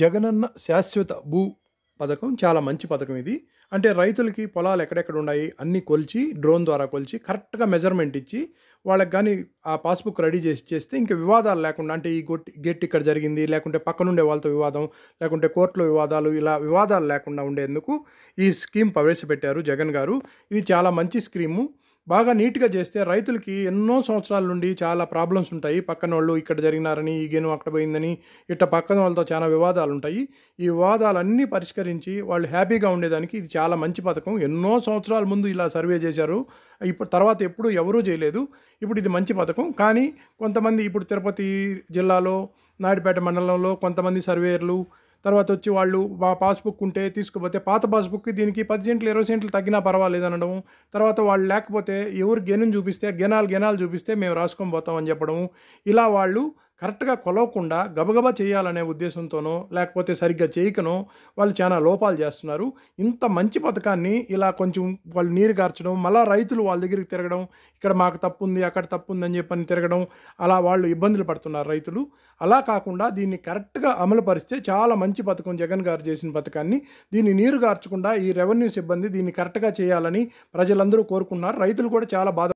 జగనన్న శాశ్వత భూ పథకం చాలా మంచి పథకం ఇది అంటే రైతులకి పొలాలు ఎక్కడెక్కడ ఉన్నాయి అన్నీ కొలిచి డ్రోన్ ద్వారా కొలిచి కరెక్ట్గా మెజర్మెంట్ ఇచ్చి వాళ్ళకి కానీ ఆ పాస్బుక్ రెడీ చేసి చేస్తే ఇంకా వివాదాలు లేకుండా అంటే ఈ గొట్టి గెట్ ఇక్కడ జరిగింది లేకుంటే పక్కనుండే వాళ్ళతో వివాదం లేకుంటే కోర్టులో వివాదాలు ఇలా వివాదాలు లేకుండా ఉండేందుకు ఈ స్కీమ్ ప్రవేశపెట్టారు జగన్ గారు ఇది చాలా మంచి స్కీము బాగా నీట్గా చేస్తే రైతులకి ఎన్నో సంవత్సరాల నుండి చాలా ప్రాబ్లమ్స్ ఉంటాయి పక్కన వాళ్ళు ఇక్కడ జరిగినారని ఈ గేను అక్కడ పోయిందని ఇట్ట పక్కన వాళ్ళతో చాలా వివాదాలు ఉంటాయి ఈ వివాదాలన్నీ పరిష్కరించి వాళ్ళు హ్యాపీగా ఉండేదానికి ఇది చాలా మంచి పథకం ఎన్నో సంవత్సరాల ముందు ఇలా సర్వే చేశారు ఇప్పుడు తర్వాత ఎప్పుడు ఎవరూ చేయలేదు ఇప్పుడు ఇది మంచి పథకం కానీ కొంతమంది ఇప్పుడు తిరుపతి జిల్లాలో నాయుడుపేట మండలంలో కొంతమంది సర్వేయర్లు తర్వాత వచ్చి వాళ్ళు పాస్బుక్ ఉంటే తీసుకుపోతే పాత పాస్బుక్ దీనికి పది సెంట్లు ఇరవై సెంట్లు తగ్గినా పర్వాలేదు అనడం తర్వాత వాళ్ళు లేకపోతే ఎవరు గెనుని చూపిస్తే గెనాలు గెనాలు చూపిస్తే మేము రాసుకొని పోతామని చెప్పడము ఇలా వాళ్ళు కరెక్ట్గా కొలవకుండా గబగబా చేయాలనే ఉద్దేశంతోనో లేకపోతే సరిగ్గా చేయకనో వాళ్ళు చాలా లోపాలు చేస్తున్నారు ఇంత మంచి పథకాన్ని ఇలా కొంచెం వాళ్ళు నీరు గార్చడం మళ్ళీ రైతులు వాళ్ళ దగ్గరికి తిరగడం ఇక్కడ మాకు తప్పు ఉంది అక్కడ తప్పు ఉందని చెప్పని తిరగడం అలా వాళ్ళు ఇబ్బందులు పడుతున్నారు రైతులు అలా కాకుండా దీన్ని కరెక్ట్గా అమలు పరిస్తే చాలా మంచి పథకం జగన్ గారు చేసిన పథకాన్ని దీన్ని నీరు గార్చకుండా ఈ రెవెన్యూ సిబ్బంది దీన్ని కరెక్ట్గా చేయాలని ప్రజలందరూ కోరుకున్నారు రైతులు కూడా చాలా బాధ